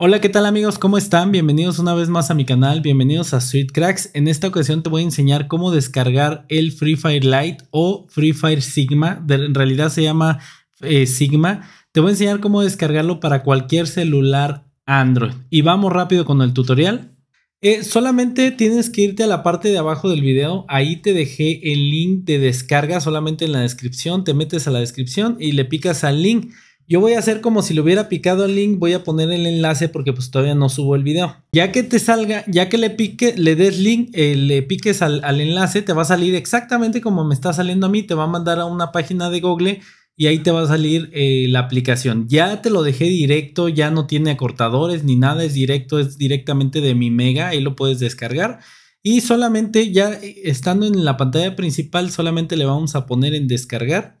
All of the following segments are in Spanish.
Hola, ¿qué tal amigos? ¿Cómo están? Bienvenidos una vez más a mi canal, bienvenidos a Sweet Cracks. En esta ocasión te voy a enseñar cómo descargar el Free Fire Lite o Free Fire Sigma, de, en realidad se llama eh, Sigma. Te voy a enseñar cómo descargarlo para cualquier celular Android. Y vamos rápido con el tutorial. Eh, solamente tienes que irte a la parte de abajo del video, ahí te dejé el link de descarga solamente en la descripción, te metes a la descripción y le picas al link. Yo voy a hacer como si le hubiera picado el link, voy a poner el enlace porque pues todavía no subo el video. Ya que te salga, ya que le pique, le des link, eh, le piques al, enlace, te va a salir exactamente como me está saliendo a mí, te va a mandar a una página de Google y ahí te va a salir eh, la aplicación. Ya te lo dejé directo, ya no tiene acortadores ni nada, es directo, es directamente de mi Mega, ahí lo puedes descargar. Y solamente ya eh, estando en la pantalla principal, solamente le vamos a poner en descargar.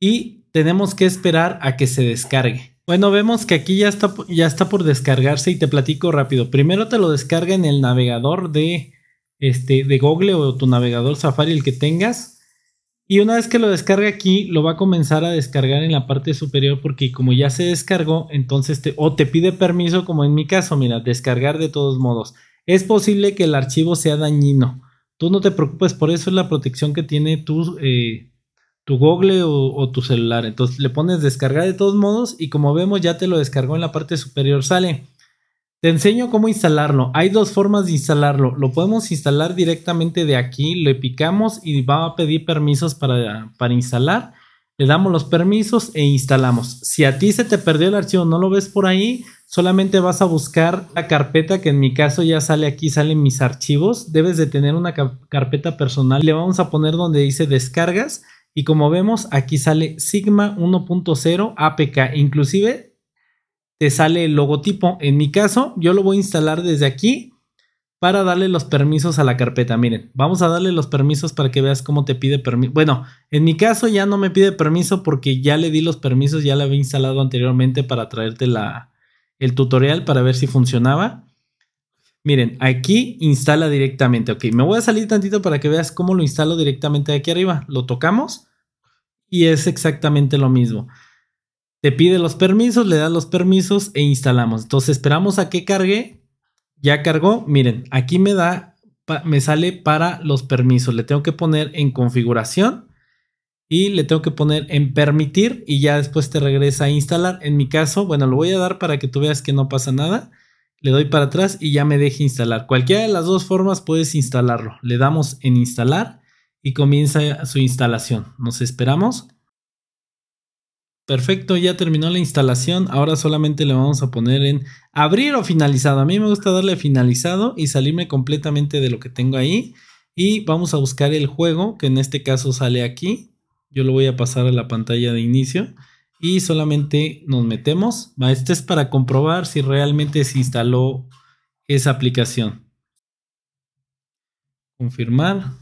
Y tenemos que esperar a que se descargue. Bueno, vemos que aquí ya está, ya está por descargarse y te platico rápido. Primero te lo descarga en el navegador de, este, de Google o tu navegador Safari, el que tengas. Y una vez que lo descargue aquí, lo va a comenzar a descargar en la parte superior porque como ya se descargó, entonces te, o te pide permiso, como en mi caso, mira, descargar de todos modos. Es posible que el archivo sea dañino. Tú no te preocupes por eso, es la protección que tiene tu, eh, tu Google o, tu celular. Entonces le pones descargar de todos modos y como vemos ya te lo descargó en la parte superior. Sale. Te enseño cómo instalarlo. Hay dos formas de instalarlo. Lo podemos instalar directamente de aquí. Le picamos y va a pedir permisos para, para instalar. Le damos los permisos e instalamos. Si a ti se te perdió el archivo, no lo ves por ahí, solamente vas a buscar la carpeta que en mi caso ya sale aquí, salen mis archivos. Debes de tener una carpeta personal. Le vamos a poner donde dice descargas y como vemos, aquí sale Sigma 1.0 APK. Inclusive te sale el logotipo. En mi caso, yo lo voy a instalar desde aquí para darle los permisos a la carpeta. Miren, vamos a darle los permisos para que veas cómo te pide permiso. Bueno, en mi caso ya no me pide permiso porque ya le di los permisos, ya la había instalado anteriormente para traerte la, el tutorial para ver si funcionaba. Miren, aquí instala directamente. Ok, me voy a salir tantito para que veas cómo lo instalo directamente aquí arriba. Lo tocamos y es exactamente lo mismo. Te pide los permisos, le das los permisos e instalamos. Entonces esperamos a que cargue. Ya cargó. Miren, aquí me da, me sale para los permisos. Le tengo que poner en configuración y le tengo que poner en permitir y ya después te regresa a instalar. En mi caso, bueno, lo voy a dar para que tú veas que no pasa nada le doy para atrás y ya me deje instalar. Cualquiera de las dos formas puedes instalarlo. Le damos en instalar y comienza su instalación. Nos esperamos. Perfecto, ya terminó la instalación. Ahora solamente le vamos a poner en abrir o finalizado. A mí me gusta darle finalizado y salirme completamente de lo que tengo ahí. Y vamos a buscar el juego, que en este caso sale aquí. Yo lo voy a pasar a la pantalla de inicio y solamente nos metemos. Este es para comprobar si realmente se instaló esa aplicación. Confirmar,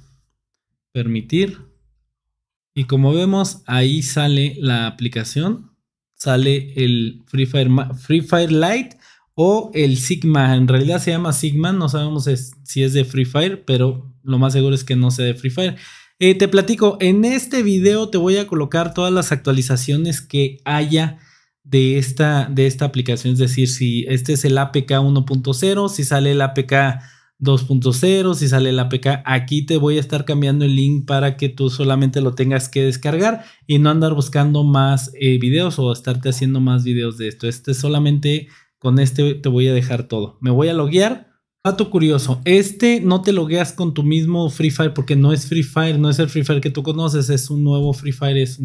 permitir. Y como vemos, ahí sale la aplicación. Sale el Free Fire, Free Fire Lite o el Sigma. En realidad se llama Sigma. No sabemos si es de Free Fire, pero lo más seguro es que no sea de Free Fire. Eh, te platico, en este video te voy a colocar todas las actualizaciones que haya de esta, de esta aplicación. Es decir, si este es el APK 1.0, si sale el APK 2.0, si sale el APK, aquí te voy a estar cambiando el link para que tú solamente lo tengas que descargar y no andar buscando más eh, videos o estarte haciendo más videos de esto. Este solamente con este te voy a dejar todo. Me voy a loguear Dato curioso, este no te logueas con tu mismo Free Fire porque no es Free Fire, no es el Free Fire que tú conoces, es un nuevo Free Fire, es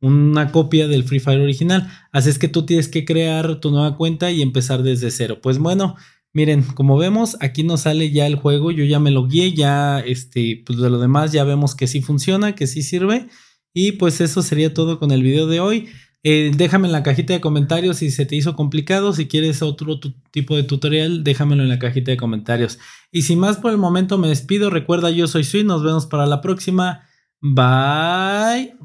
una copia del Free Fire original. Así es que tú tienes que crear tu nueva cuenta y empezar desde cero. Pues bueno, miren, como vemos, aquí nos sale ya el juego, yo ya me lo guié, ya este, pues de lo demás ya vemos que sí funciona, que sí sirve. Y pues eso sería todo con el video de hoy. Eh, déjame en la cajita de comentarios si se te hizo complicado. Si quieres otro tipo de tutorial, déjamelo en la cajita de comentarios. Y sin más por el momento me despido. Recuerda, yo soy Sui. Nos vemos para la próxima. Bye.